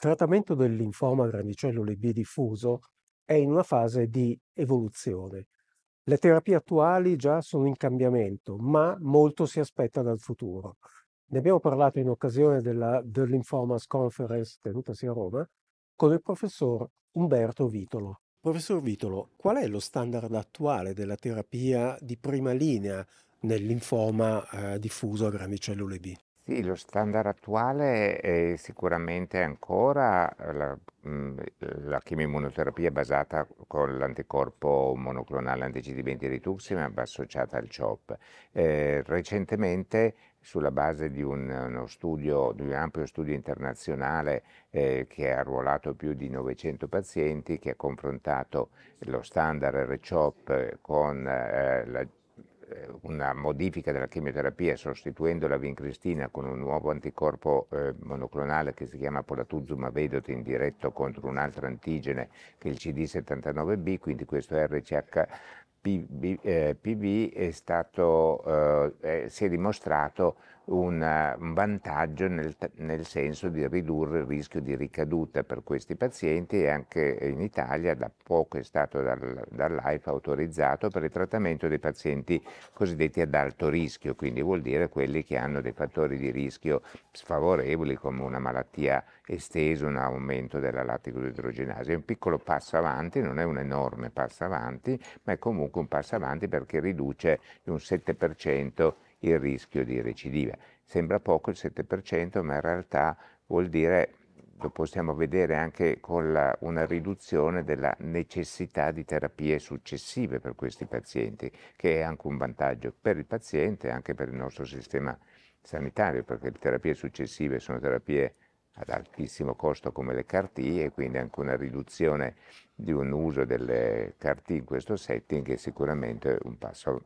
trattamento del linfoma grandicellule B diffuso è in una fase di evoluzione. Le terapie attuali già sono in cambiamento, ma molto si aspetta dal futuro. Ne abbiamo parlato in occasione della The Lymphomas Conference tenutasi a Roma con il professor Umberto Vitolo. Professor Vitolo, qual è lo standard attuale della terapia di prima linea nel linfoma eh, diffuso a grandi cellule B? Sì, lo standard attuale è sicuramente ancora la, mh, mhmm, la chimioimmunoterapia basata con l'anticorpo monoclonale anti-CD20 rituximab associata al CHOP. Eh, recentemente sulla base di un, uno studio, di un ampio studio internazionale eh, che ha arruolato più di 900 pazienti, che ha confrontato lo standard R-CHOP con eh, la eh, una modifica della chemioterapia sostituendo la vincristina con un nuovo anticorpo eh, monoclonale che si chiama polatuzumab vedotin diretto contro un altro antigene che è il CD79B, quindi questo RCH PB, eh, PV è stato, eh, si è dimostrato un, eh, un vantaggio nel, nel, senso di ridurre il rischio di ricaduta per questi pazienti e anche in Italia da poco è stato dal, dall'AIFA autorizzato per il trattamento dei pazienti cosiddetti ad alto rischio, quindi vuol dire quelli che hanno dei fattori di rischio sfavorevoli come una malattia estesa, un aumento della lattico idrogenasi. È un piccolo passo avanti, non è un enorme passo avanti, ma è comunque comunque un passo avanti perché riduce di un 7% il rischio di recidiva. Sembra poco il 7%, ma in realtà vuol dire, lo possiamo vedere anche con la, una riduzione della necessità di terapie successive per questi pazienti, che è anche un vantaggio per il paziente e anche per il nostro sistema sanitario, perché le terapie successive sono terapie ad altissimo costo come le carti e quindi anche una riduzione di un uso delle carti in questo setting è sicuramente un, passo,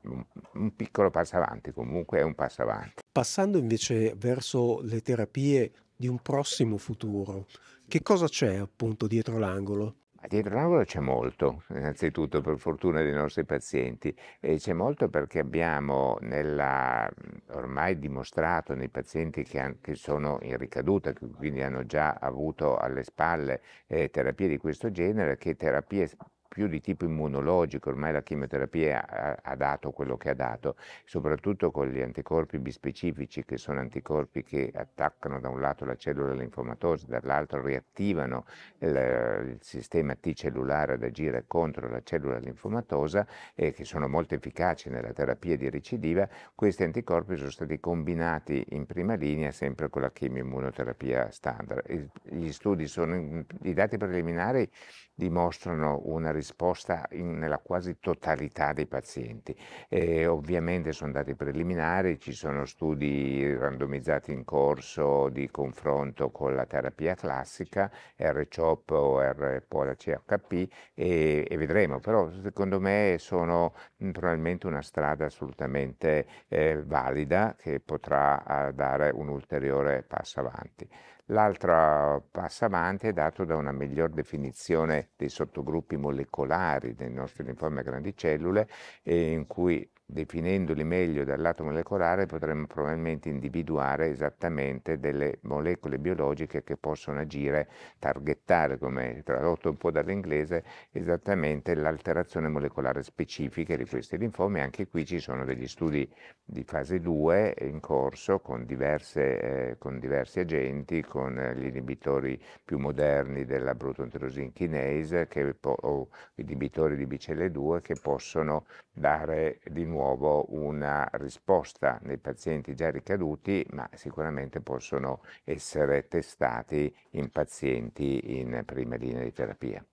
un piccolo passo avanti, comunque è un passo avanti. Passando invece verso le terapie di un prossimo futuro, che cosa c'è appunto dietro l'angolo? Dietro l'angolo c'è molto, innanzitutto per fortuna dei nostri pazienti, e c'è molto perché abbiamo nella, ormai dimostrato nei pazienti che, han, che, sono in ricaduta, che quindi hanno già avuto alle spalle eh, terapie di questo genere, che terapie più di tipo immunologico, ormai la chimioterapia ha, ha dato quello che ha dato, soprattutto con gli anticorpi bispecifici che sono anticorpi che attaccano da un lato la cellula linfomatosa, dall'altro riattivano il, il sistema T cellulare ad agire contro la cellula linfomatosa e che sono molto efficaci nella terapia di recidiva, questi anticorpi sono stati combinati in prima linea sempre con la chemioimmunoterapia standard. I, gli studi sono, i dati preliminari dimostrano una risposta risposta in, nella quasi totalità dei pazienti. Eh, ovviamente sono dati preliminari, ci sono studi randomizzati in corso di confronto con la terapia classica, R-CHOP o R-POLA-CHP e, e, vedremo, però secondo me sono probabilmente una strada assolutamente eh, valida che potrà eh, dare un ulteriore passo avanti. L'altro passo avanti è dato da una miglior definizione dei sottogruppi molecolari dei nostri linfomi a grandi cellule eh, in cui definendoli meglio dal lato molecolare potremmo probabilmente individuare esattamente delle molecole biologiche che possono agire, targettare, come tradotto un po' dall'inglese, esattamente l'alterazione molecolare specifica di questi linfomi. Anche qui ci sono degli studi di fase 2 in corso con, diverse, eh, con diversi agenti, con gli inibitori più moderni della brutonterosin chinase che, o inibitori di BCL2 che possono dare di nuovo nuovo una risposta nei pazienti già ricaduti, ma sicuramente possono essere testati in pazienti in prima linea di terapia.